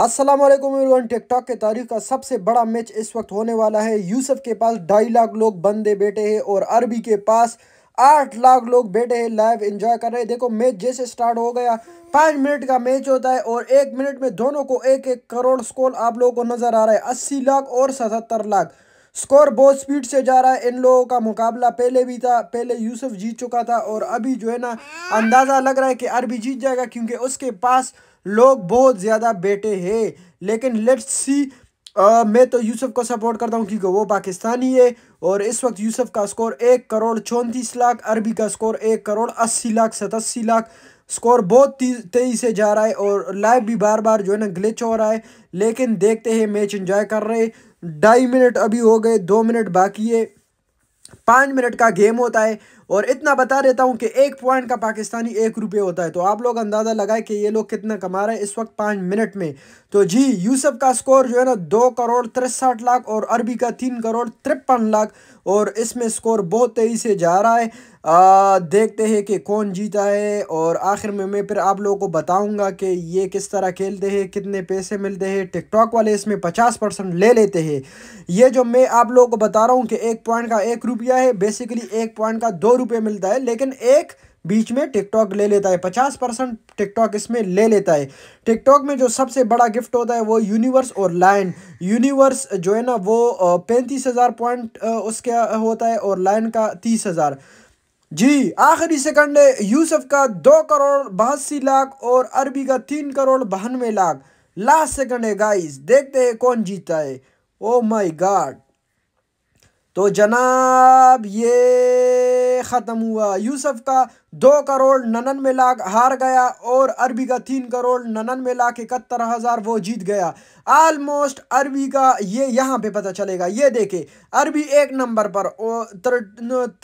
Aslam everyone TikTok के तारीख का सबसे बड़ा मैच इस वक्त होने वाला है यूसुफ के पास ढाई लाख लोग बंदे बैठे हैं और अरबी के पास आठ लाख लोग बैठे हैं लाइव एंजॉय कर रहे हैं देखो मैच जैसे स्टार्ट हो गया पाँच मिनट का मैच होता है और एक मिनट में दोनों को एक एक करोड़ स्कोर आप लोगों को नज़र आ रहा है अस्सी लाख और सतहत्तर लाख स्कोर बहुत स्पीड से जा रहा है इन लोगों का मुकाबला पहले भी था पहले यूसुफ जीत चुका था और अभी जो है ना अंदाज़ा लग रहा है कि अरबी जीत जाएगा क्योंकि उसके पास लोग बहुत ज़्यादा बेटे हैं लेकिन लेट्स सी मैं तो यूसुफ को सपोर्ट करता हूँ क्योंकि वो पाकिस्तानी है और इस वक्त यूसुफ का स्कोर एक करोड़ चौंतीस लाख अरबी का स्कोर एक करोड़ अस्सी लाख सतासी लाख स्कोर बहुत तेज़ी से जा रहा है और लाइव भी बार बार जो है ना ग्लिच हो रहा है लेकिन देखते हैं मैच इंजॉय कर रहे ढाई मिनट अभी हो गए दो मिनट बाकी है पाँच मिनट का गेम होता है और इतना बता देता हूँ कि एक पॉइंट का पाकिस्तानी एक रुपये होता है तो आप लोग अंदाज़ा लगाए कि ये लोग कितना कमा रहे हैं इस वक्त पाँच मिनट में तो जी यूसुफ का स्कोर जो है ना दो करोड़ तिरसठ लाख और अरबी का तीन करोड़ तिरपन लाख और इसमें स्कोर बहुत तेज़ी से जा रहा है आ, देखते हैं कि कौन जीता है और आखिर में मैं फिर आप लोगों को बताऊंगा कि ये किस तरह खेलते हैं कितने पैसे मिलते हैं टिकटॉक वाले इसमें पचास परसेंट ले लेते हैं ये जो मैं आप लोगों को बता रहा हूँ कि एक पॉइंट का एक रुपया है बेसिकली एक पॉइंट का दो रुपये मिलता है लेकिन एक बीच में टिकटॉक ले लेता है पचास परसेंट टिकटॉक इसमें ले लेता है टिकटॉक में जो सबसे बड़ा गिफ्ट होता है वो यूनिवर्स और लाइन यूनिवर्स जो है ना वो पैंतीस हज़ार पॉइंट उसका होता है और लाइन का तीस हज़ार जी आखिरी सेकंड है यूसुफ का दो करोड़ बहासी लाख और अरबी का तीन करोड़ बहानवे लाख लास्ट सेकंड है गाइस देखते हैं कौन जीता है ओ माय गॉड तो जनाब ये में ख़त्म हुआ यूसुफ का दो करोड़ नन्नवे लाख हार गया और अरबी का तीन करोड़ नन्नवे लाख इकहत्तर हज़ार वो जीत गया आलमोस्ट अरबी का ये यहाँ पे पता चलेगा ये देखे अरबी एक नंबर पर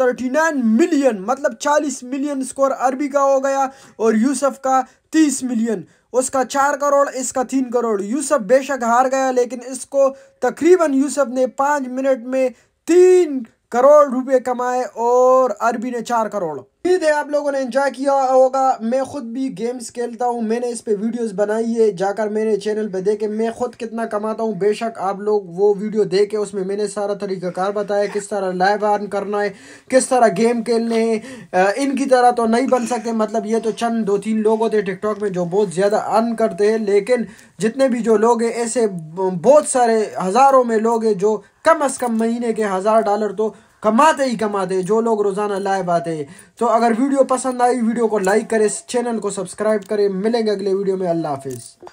थर्टी नाइन मिलियन मतलब चालीस मिलियन स्कोर अरबी का हो गया और यूसुफ का तीस मिलियन उसका चार करोड़ इसका तीन करोड़ यूसुफ बेशक हार गया लेकिन इसको तकरीबन यूसुफ ने पाँच मिनट में तीन करोड़ रुपए कमाए और अरबी ने चार करोड़ उम्मीद है आप लोगों ने एंजॉय किया होगा मैं खुद भी गेम्स खेलता हूँ मैंने इस पे वीडियोस बनाई है जाकर मेरे चैनल पे देखे मैं खुद कितना कमाता हूँ बेशक आप लोग वो वीडियो देखे उसमें मैंने सारा तरीकाकार बताया किस तरह लाइव अर्न करना है किस तरह गेम खेलने हैं इनकी तरह तो नहीं बन सकते मतलब ये तो चंद दो तीन लोग होते हैं टिकटॉक में जो बहुत ज़्यादा अर्न करते हैं लेकिन जितने भी जो लोग हैं ऐसे बहुत सारे हज़ारों में लोग हैं जो कम अज़ कम महीने के हज़ार डॉलर तो कमाते ही कमाते जो लोग रोज़ाना लाइव आते तो अगर वीडियो पसंद आई वीडियो को लाइक करें चैनल को सब्सक्राइब करें मिलेंगे अगले वीडियो में अल्लाह हाफिज़